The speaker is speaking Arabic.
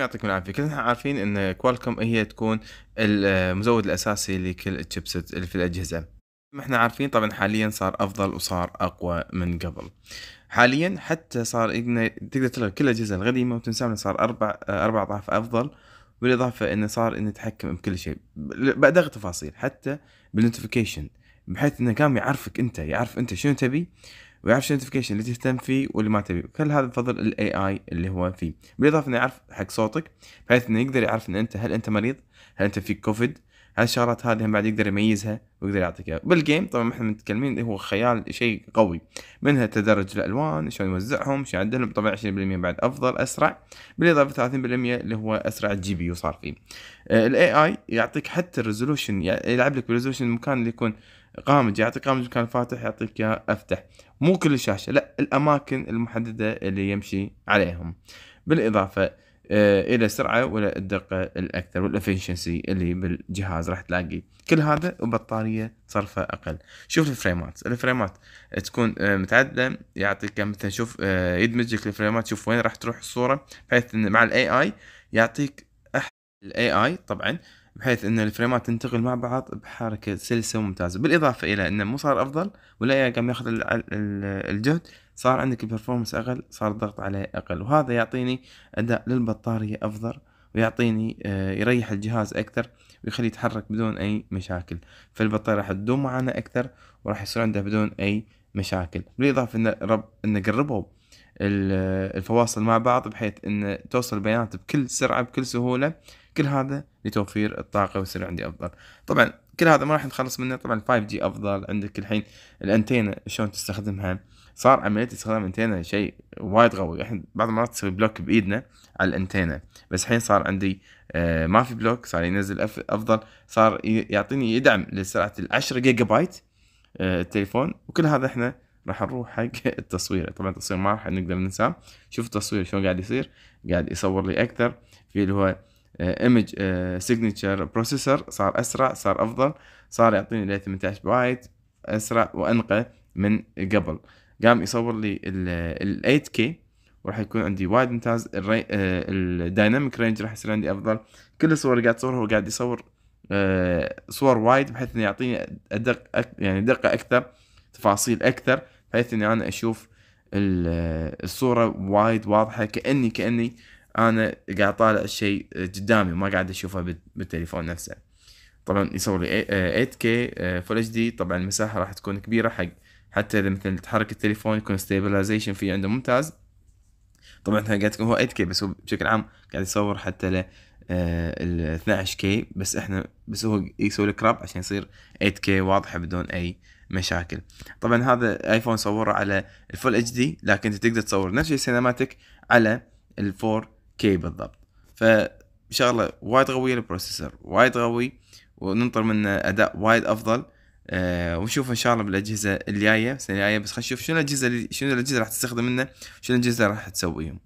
يعطيكم العافيه كلنا عارفين ان كوالكوم هي تكون المزود الاساسي لكل الشيبسيت اللي في الاجهزه ما احنا عارفين طبعا حاليا صار افضل وصار اقوى من قبل حاليا حتى صار تقدر تلغي كل الاجهزه القديمه انه صار اربع اربع اضعاف افضل بالاضافه انه صار انه يتحكم بكل شيء بادق تفاصيل حتى بالنوتيفيكيشن بحيث انه قام يعرفك انت يعرف انت شنو تبي ويعرف شنو النوتيفيكيشن اللي تهتم فيه واللي ما تبي كل هذا بفضل الاي اي اللي هو فيه بالاضافه انه يعرف حق صوتك بحيث انه يقدر يعرف ان انت هل انت مريض هل انت فيك كوفيد هالشغلات هذه بعد يقدر يميزها ويقدر يعطيك اياها بالجيم طبعا احنا متكلمين هو خيال شيء قوي منها تدرج الالوان شلون يوزعهم شلون يعدلهم طبعا 20% بعد افضل اسرع بالاضافه 30% اللي هو اسرع جي بي يو صار فيه آه، الاي اي يعطيك حتى الريزولوشن يلعب لك بالريزولوشن المكان اللي يكون قامج يعطيك قامج مكان فاتح يعطيك اياه افتح مو كل الشاشه لا الاماكن المحدده اللي يمشي عليهم بالاضافه آه، الى السرعه والى الدقه الاكثر والافشنسي اللي بالجهاز راح تلاقي كل هذا وبطاريه صرفه اقل شوف الفريمات الفريمات تكون آه، متعدده يعطيك مثلا شوف آه، يدمج لك الفريمات شوف وين راح تروح الصوره بحيث مع الاي اي يعطيك الاي اي طبعا بحيث ان الفريمات تنتقل مع بعض بحركه سلسه وممتازه بالاضافه الى انه مو صار افضل ولا قام ياخذ الجهد صار عندك البرفورمانس اقل صار الضغط عليه اقل وهذا يعطيني اداء للبطاريه افضل ويعطيني آه، يريح الجهاز اكثر ويخليه يتحرك بدون اي مشاكل فالبطاريه راح تدوم معنا اكثر وراح يصير عنده بدون اي مشاكل بالاضافه ان رب ان قربوا الفواصل مع بعض بحيث ان توصل البيانات بكل سرعه بكل سهوله كل هذا لتوفير الطاقة ويصير عندي أفضل طبعا كل هذا ما راح نتخلص منه طبعا 5G أفضل عندك الحين الأنتينة شلون تستخدمها صار عملية استخدام الأنتينة شيء وايد قوي احنا بعض المرات تسوي بلوك بإيدنا على الأنتينة بس الحين صار عندي آه، ما في بلوك صار ينزل أفضل صار يعطيني يدعم لسرعة العشرة جيجا بايت آه، التليفون وكل هذا احنا راح نروح حق التصوير طبعا التصوير ما راح نقدر ننساه شوف التصوير شلون قاعد يصير قاعد يصور لي اكثر في اللي هو ايمج سيجنتشر بروسيسور صار اسرع صار افضل صار يعطيني ل 18 بايت اسرع وانقى من قبل قام يصور لي ال 8 كي وراح يكون عندي وايد ممتاز الدايناميك آه، رينج راح يصير عندي افضل كل الصور اللي قاعد تصورها هو قاعد يصور آه، صور وايد بحيث انه يعطيني ادق يعني دقه اكثر تفاصيل اكثر بحيث اني انا اشوف آه، الصوره وايد واضحه كاني كاني انا قاعد طالع الشيء قدامي ما قاعد اشوفه بالتليفون نفسه طبعا يصور لي 8K فول اتش دي طبعا المساحه راح تكون كبيره حق حتى اذا مثلا تحرك التليفون يكون ستيبلايزيشن فيه عنده ممتاز طبعا قاعد هو 8K بس هو بشكل عام قاعد يصور حتى ل آه، ال 12K بس احنا بس هو يسوي كراب عشان يصير 8K واضحه بدون اي مشاكل طبعا هذا ايفون صوره على الفول اتش دي لكن انت تقدر تصور نفس السينماتيك على الفور كي بالضبط فشغله وايد قويه البروسيسور وايد قوي وننطر منه اداء وايد افضل أه ونشوف ان شاء الله بالاجهزه الجايه السنه الجايه بس خلينا نشوف شنو الاجهزه شنو الاجهزه راح تستخدم منه شنو الاجهزه راح تسويهم